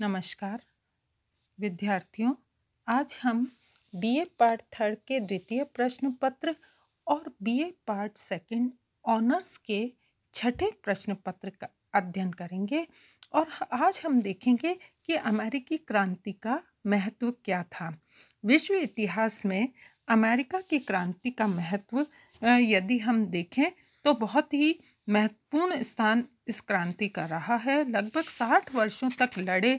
नमस्कार विद्यार्थियों आज हम बीए पार्ट थर्ड के द्वितीय प्रश्न पत्र और बीए पार्ट सेकंड ऑनर्स के छठे प्रश्न पत्र का अध्ययन करेंगे और आज हम देखेंगे कि अमेरिकी क्रांति का महत्व क्या था विश्व इतिहास में अमेरिका की क्रांति का महत्व यदि हम देखें तो बहुत ही महत्वपूर्ण स्थान इस क्रांति का रहा है लगभग साठ वर्षों तक लड़े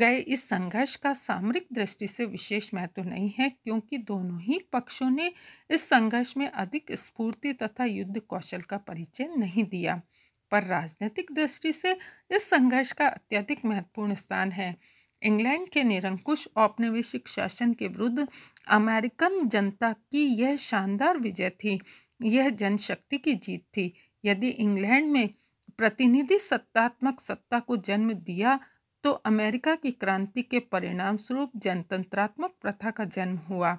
गए इस संघर्ष का सामरिक दृष्टि से विशेष महत्व नहीं है क्योंकि दोनों ही पक्षों ने इस संघर्ष में अधिक स्फूर्ति तथा युद्ध कौशल का परिचय नहीं दिया पर राजनीतिक दृष्टि से इस संघर्ष का अत्यधिक महत्वपूर्ण स्थान है इंग्लैंड के निरंकुश औपनिवेशिक शासन के विरुद्ध अमेरिकन जनता की यह शानदार विजय थी यह जनशक्ति की जीत थी यदि इंग्लैंड में प्रतिनिधि सत्तात्मक सत्ता को जन्म दिया तो अमेरिका की क्रांति के परिणाम स्वरूप जनतंत्रात्मक प्रथा का जन्म हुआ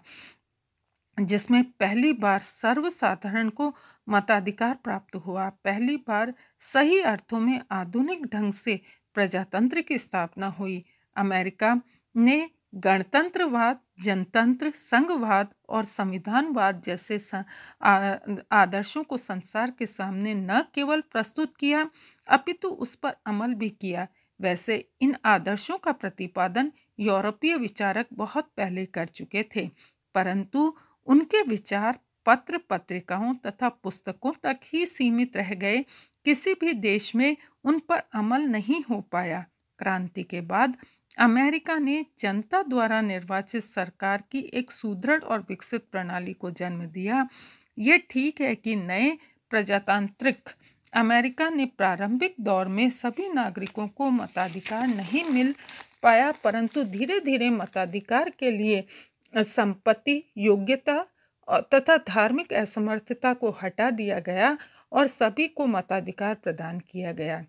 जिसमें पहली बार सर्वसाधारण को मताधिकार प्राप्त हुआ पहली बार सही अर्थों में आधुनिक ढंग से प्रजातंत्र की स्थापना हुई अमेरिका ने गणतंत्रवाद जनतंत्र संघवाद और संविधानवाद जैसे आदर्शों को संसार के सामने न केवल प्रस्तुत किया अपितु उस पर अमल भी किया वैसे इन आदर्शों का प्रतिपादन यूरोपीय विचारक बहुत पहले कर चुके थे परंतु उनके विचार पत्र पत्रिकाओं तथा पुस्तकों तक ही सीमित रह गए किसी भी देश में उन पर अमल नहीं हो पाया क्रांति के बाद अमेरिका ने जनता द्वारा निर्वाचित सरकार की एक सुदृढ़ और विकसित प्रणाली को जन्म दिया ये ठीक है कि नए प्रजातांत्रिक अमेरिका ने प्रारंभिक दौर में सभी नागरिकों को मताधिकार नहीं मिल पाया परंतु धीरे धीरे मताधिकार के लिए संपत्ति योग्यता तथा धार्मिक असमर्थता को हटा दिया गया और सभी को मताधिकार प्रदान किया गया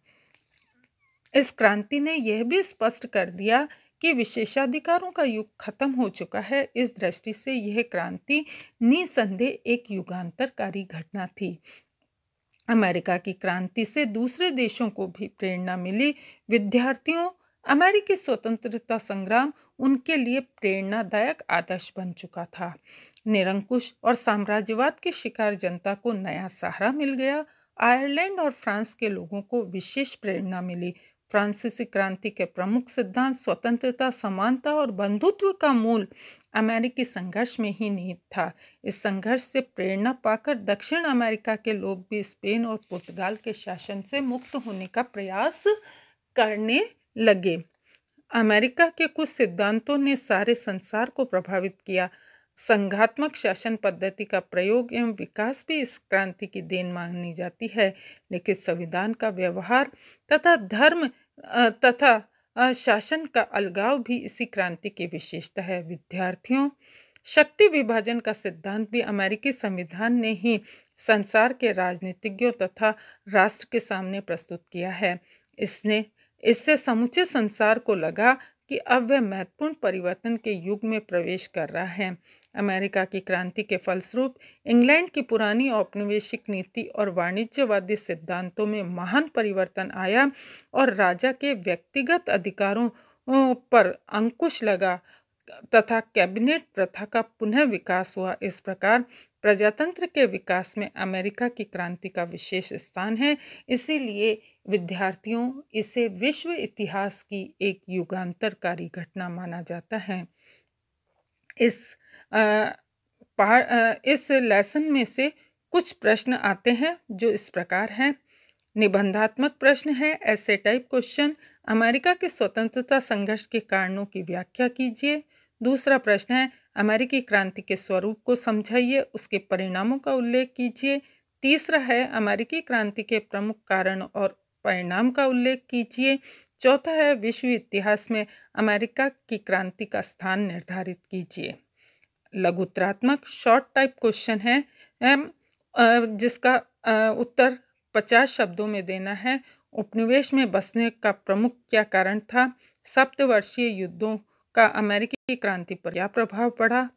इस क्रांति ने यह भी स्पष्ट कर दिया कि विशेषाधिकारों का युग खत्म हो चुका है इस दृष्टि से यह क्रांति निसंदेह एक युगांतरकारी घटना थी अमेरिका की क्रांति से दूसरे देशों को भी प्रेरणा मिली विद्यार्थियों अमेरिकी स्वतंत्रता संग्राम उनके लिए प्रेरणादायक आदर्श बन चुका था निरंकुश और साम्राज्यवाद के शिकार जनता को नया सहारा मिल गया आयरलैंड और फ्रांस के लोगों को विशेष प्रेरणा मिली फ्रांसीसी क्रांति के प्रमुख सिद्धांत स्वतंत्रता समानता और बंधुत्व का मूल अमेरिकी संघर्ष में ही निहित था इस संघर्ष से प्रेरणा पाकर दक्षिण अमेरिका के लोग भी स्पेन और पुर्तगाल के शासन से मुक्त होने का प्रयास करने लगे अमेरिका के कुछ सिद्धांतों ने सारे संसार को प्रभावित किया संघात्मक शासन पद्धति का प्रयोग एवं विकास भी इस क्रांति की देन मानी जाती है लेकिन संविधान का व्यवहार तथा धर्म तथा शासन का अलगाव भी इसी क्रांति की विशेषता है विद्यार्थियों शक्ति विभाजन का सिद्धांत भी अमेरिकी संविधान ने ही संसार के राजनीतिज्ञों तथा राष्ट्र के सामने प्रस्तुत किया है इसने इससे समूचे संसार को लगा कि अब वह महत्वपूर्ण परिवर्तन के युग में प्रवेश कर रहा है अमेरिका की क्रांति के फलस्वरूप इंग्लैंड की पुरानी औपनिवेशिक नीति और वाणिज्यवादी सिद्धांतों में महान परिवर्तन आया और राजा के व्यक्तिगत अधिकारों पर अंकुश लगा तथा कैबिनेट प्रथा का पुनः विकास हुआ इस प्रकार प्रजातंत्र के विकास में अमेरिका की क्रांति का विशेष स्थान है इसीलिए विद्यार्थियों इसे विश्व इतिहास की एक युगांतरकारी घटना माना जाता है इस आ, इस लेसन में से कुछ प्रश्न आते हैं जो इस प्रकार हैं निबंधात्मक प्रश्न है ऐसे टाइप क्वेश्चन अमेरिका के स्वतंत्रता संघर्ष के कारणों की व्याख्या कीजिए दूसरा प्रश्न है अमेरिकी क्रांति के स्वरूप को समझाइए उसके परिणामों का उल्लेख कीजिए तीसरा है अमेरिकी क्रांति के प्रमुख कारण और परिणाम का उल्लेख कीजिए चौथा है विश्व इतिहास में अमेरिका की क्रांति का स्थान निर्धारित कीजिए लघुत्रात्मक शॉर्ट टाइप क्वेश्चन है जिसका उत्तर पचास शब्दों में देना है उपनिवेश में बसने का प्रमुख क्या कारण था सप्तवर्षीय युद्धों का अमेरिकी क्रांति पर क्या प्रभाव पड़ा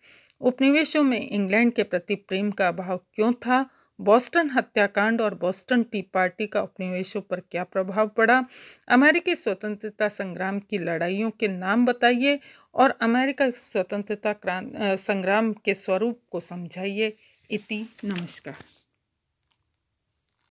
उपनिवेशों में इंग्लैंड के प्रति प्रेम का अभाव क्यों था बॉस्टन हत्याकांड और बॉस्टन टी पार्टी का उपनिवेशों पर क्या प्रभाव पड़ा अमेरिकी स्वतंत्रता संग्राम की लड़ाइयों के नाम बताइए और अमेरिका स्वतंत्रता संग्राम के स्वरूप को समझाइए इति नमस्कार